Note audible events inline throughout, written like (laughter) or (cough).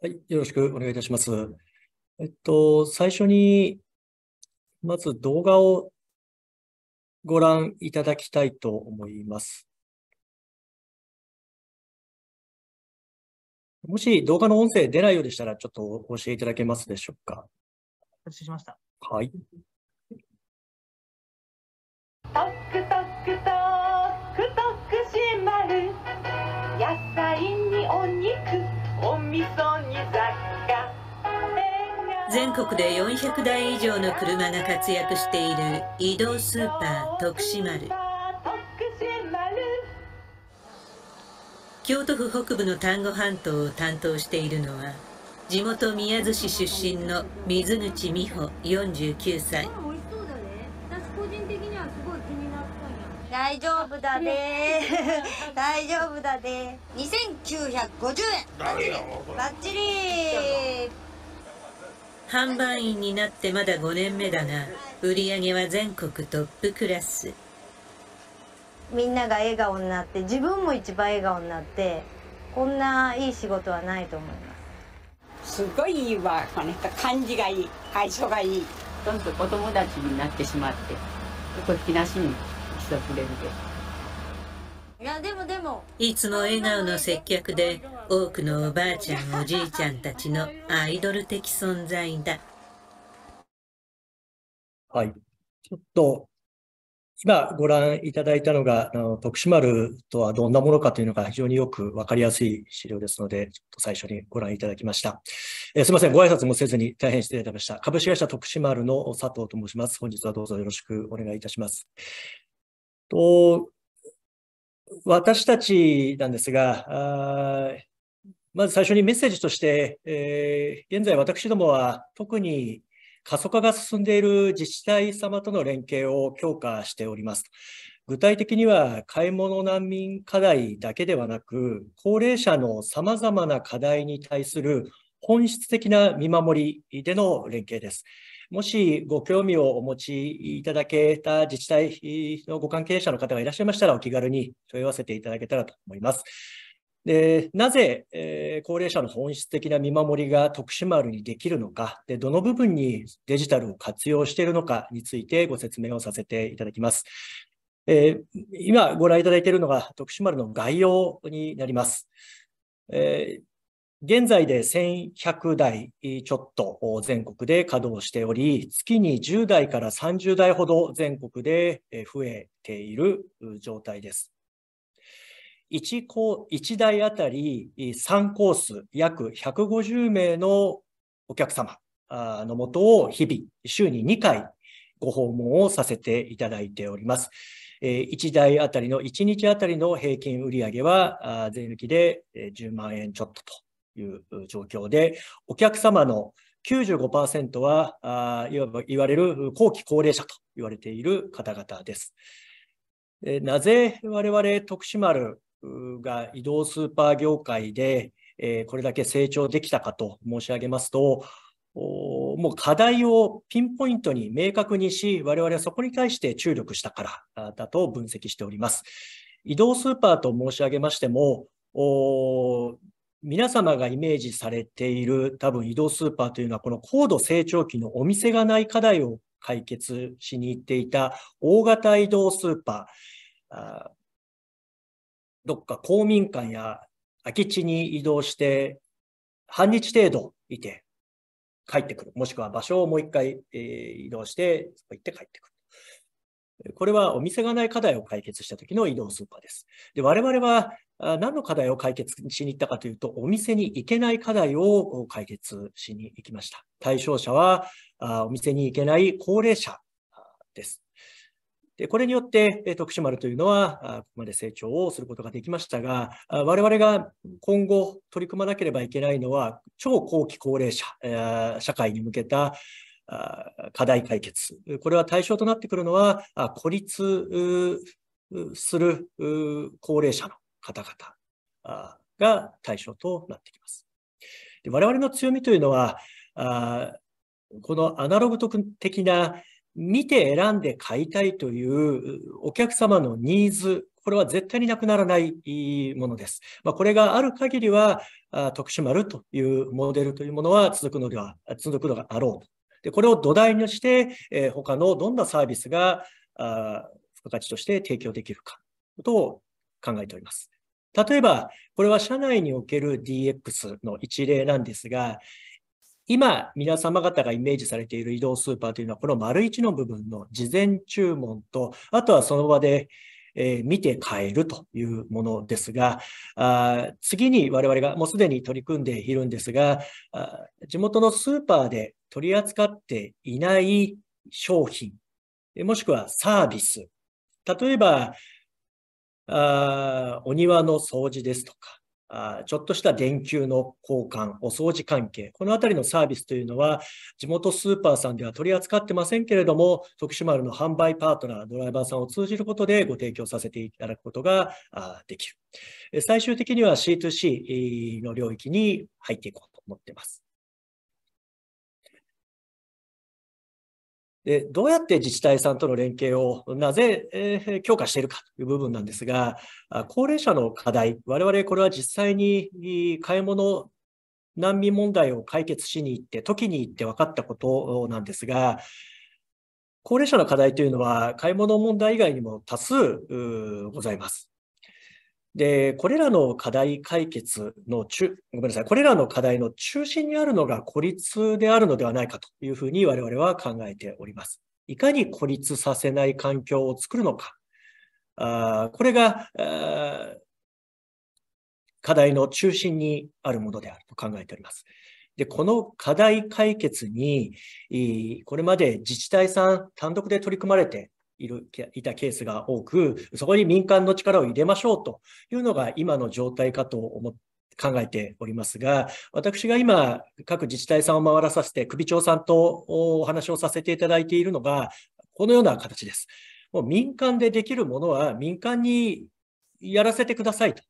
はい、よろしくお願いいたします。えっと、最初に、まず動画をご覧いただきたいと思います。もし動画の音声出ないようでしたら、ちょっとお教えいただけますでしょうか。承知しました。はい。トックトックトックトック野菜にお肉全国で400台以上の車が活躍している移動スーパー徳島丸京都府北部の丹後半島を担当しているのは地元宮津市出身の水口美穂49歳。大丈夫だね (laughs) 大丈夫だね2950円バッチリバッチリ販売員になってまだ五年目だが売り上げは全国トップクラスみんなが笑顔になって自分も一番笑顔になってこんないい仕事はないと思いますすごいいいわこの人感じがいい会社がいいどんどん子供たちになってしまってこっちなしにしてくれるでいやでもでもいつも笑顔の接客で多くのおばあちゃんおじいちゃんたちのアイドル的存在だはいちょっと今ご覧いただいたのが、あの徳島丸とはどんなものかというのが非常によくわかりやすい資料ですので、ちょっと最初にご覧いただきました。えー、すみません、ご挨拶もせずに大変失礼いたしました。株式会社徳島丸の佐藤と申します。本日はどうぞよろしくお願いいたします。と私たちなんですが、あ、まず最初にメッセージとして、えー、現在私どもは特に過疎化が進んでいる自治体様との連携を強化しております。具体的には買い物難民課題だけではなく、高齢者の様々な課題に対する本質的な見守りでの連携です。もしご興味をお持ちいただけた自治体のご関係者の方がいらっしゃいましたら、お気軽に問い合わせていただけたらと思います。でなぜ、えー、高齢者の本質的な見守りが徳島にできるのかで、どの部分にデジタルを活用しているのかについてご説明をさせていただきます。えー、今ご覧いただいているのが徳島の概要になります。えー、現在で1100台ちょっと全国で稼働しており、月に10台から30台ほど全国で増えている状態です。1, 1台あたり3コース約150名のお客様のもとを日々週に2回ご訪問をさせていただいております。1台あたりの1日あたりの平均売上は税抜きで10万円ちょっとという状況で、お客様の95%は、あいわば言われる後期高齢者と言われている方々です。なぜ我々徳島が移動スーパー業界で、えこれだけ成長できたかと申し上げますと、もう課題をピンポイントに明確にし、我々はそこに対して注力したからだと分析しております。移動スーパーと申し上げましても、皆様がイメージされている多分移動スーパーというのはこの高度成長期のお店がない課題を解決しに行っていた大型移動スーパー、どっか公民館や空き地に移動して半日程度いて帰ってくる。もしくは場所をもう一回、移動して、そこ行って帰ってくる。これはお店がない課題を解決した時の移動スーパーです。で我々は何の課題を解決しに行ったかというと、お店に行けない課題を解決しに行きました。対象者はお店に行けない高齢者です。でこれによって徳島丸というのは、ここまで成長をすることができましたが、我々が今後取り組まなければいけないのは、超後期高齢者、社会に向けた課題解決。これは対象となってくるのは、孤立する高齢者の方々が対象となってきます。で我々の強みというのは、このアナログ的な見て選んで買いたいというお客様のニーズ、これは絶対になくならないものです。まあ、これがある限りは、徳島るというモデルというものは続くのでは、続くのがあろうとでこれを土台にして、えー、他のどんなサービスがあ付加価値として提供できるかことを考えております。例えば、これは社内における DX の一例なんですが、今、皆様方がイメージされている移動スーパーというのは、この丸一の部分の事前注文と、あとはその場で、え見て変えるというものですが、あ次に我々がもうすでに取り組んでいるんですが、あ地元のスーパーで取り扱っていない商品、もしくはサービス、例えば、あお庭の掃除ですとか、ちょっとした電球の交換、お掃除関係、このあたりのサービスというのは、地元スーパーさんでは取り扱ってませんけれども、徳島丸の販売パートナー、ドライバーさんを通じることでご提供させていただくことができる。最終的には C2C の領域に入っていこうと思っています。でどうやって自治体さんとの連携をなぜ、え強化しているかという部分なんですが、高齢者の課題、我々これは実際に買い物難民問題を解決しに行って、時に行って分かったことなんですが、高齢者の課題というのは、買い物問題以外にも多数ございます。で、これらの課題解決の中、ごめんなさい、これらの課題の中心にあるのが孤立であるのではないかというふうに我々は考えております。いかに孤立させない環境を作るのか。あこれが課題の中心にあるものであると考えております。で、この課題解決に、これまで自治体さん単独で取り組まれているいたケースが多く、そこに民間の力を入れましょうというのが今の状態かと思って。考えておりますが、私が今、各自治体さんを回らさせて、首長さんとお話をさせていただいているのが、このような形です。もう民間でできるものは民間にやらせてくださいと。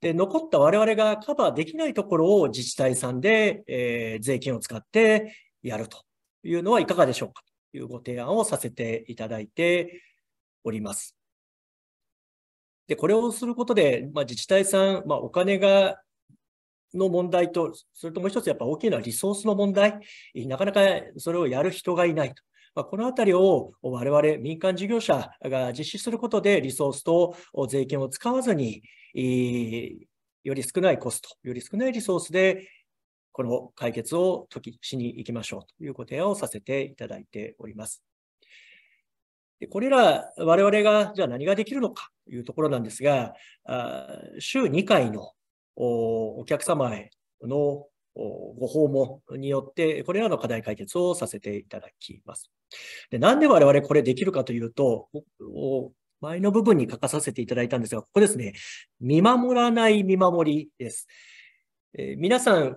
で、残った我々がカバーできないところを自治体さんで、えー、税金を使ってやるというのはいかがでしょうか。いうご提案をさせていただいております。で、これをすることで、まあ、自治体さん、まあ、お金がの問題と、それともう一つやっぱ大きいのはリソースの問題、なかなかそれをやる人がいないと。まあ、このあたりを我々民間事業者が実施することで、リソースと税金を使わずに、より少ないコスト、より少ないリソースでこの解決を解きしに行きましょうというご提案をさせていただいております。でこれら、我々がじゃあ何ができるのかというところなんですが、あ週2回のお客様へのご訪問によって、これらの課題解決をさせていただきます。でなんで我々これできるかというと、前の部分に書かさせていただいたんですが、ここですね、見守らない見守りです。えー、皆さん、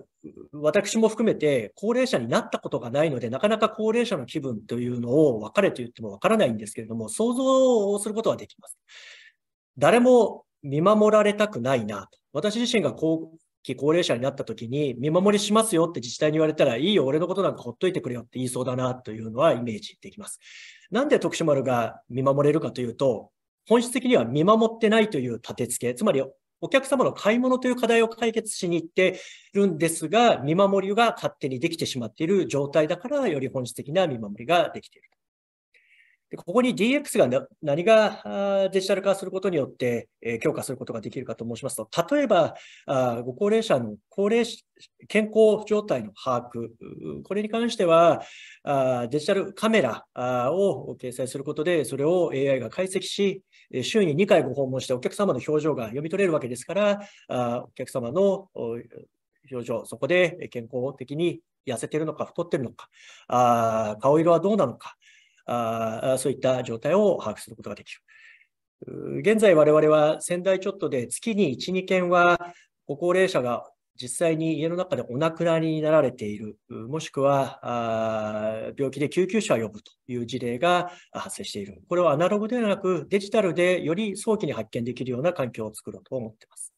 私も含めて高齢者になったことがないので、なかなか高齢者の気分というのを分かれと言っても分からないんですけれども、想像をすることはできます。誰も見守られたくないな。私自身が高期高齢者になった時に、見守りしますよって自治体に言われたら、いいよ、俺のことなんかほっといてくれよって言いそうだなというのはイメージできます。なんで徳島が見守れるかというと、本質的には見守ってないという立て付け、つまりお客様の買い物という課題を解決しに行っているんですが、見守りが勝手にできてしまっている状態だから、より本質的な見守りができている。でここに DX が何がデジタル化することによって強化することができるかと申しますと、例えば、ご高齢者の高齢健康状態の把握、これに関しては、デジタルカメラを掲載することで、それを AI が解析し、週に2回ご訪問してお客様の表情が読み取れるわけですから、お客様の表情、そこで健康的に痩せてるのか太ってるのか、あ顔色はどうなのか、あそういった状態を把握することができる。現在我々は仙台ちょっとで月に1、2件はご高齢者が実際に家の中でお亡くなりになられている、もしくは病気で救急車を呼ぶという事例が発生している。これはアナログではなくデジタルでより早期に発見できるような環境を作ろうと思っています。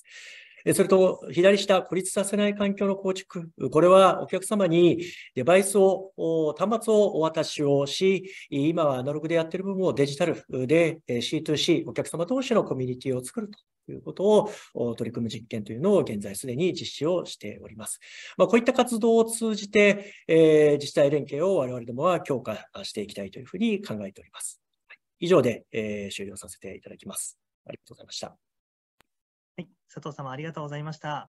それと、左下、孤立させない環境の構築。これはお客様にデバイスを、端末をお渡しをし、今はアナログでやってる部分をデジタルで C2C、お客様同士のコミュニティを作るとということを取り組む実験というのを現在すでに実施をしております。まあ、こういった活動を通じて、えー、自治体連携を我々どもは強化していきたいというふうに考えております。以上で、えー、終了させていただきます。ありがとうございました。佐藤様ありがとうございました。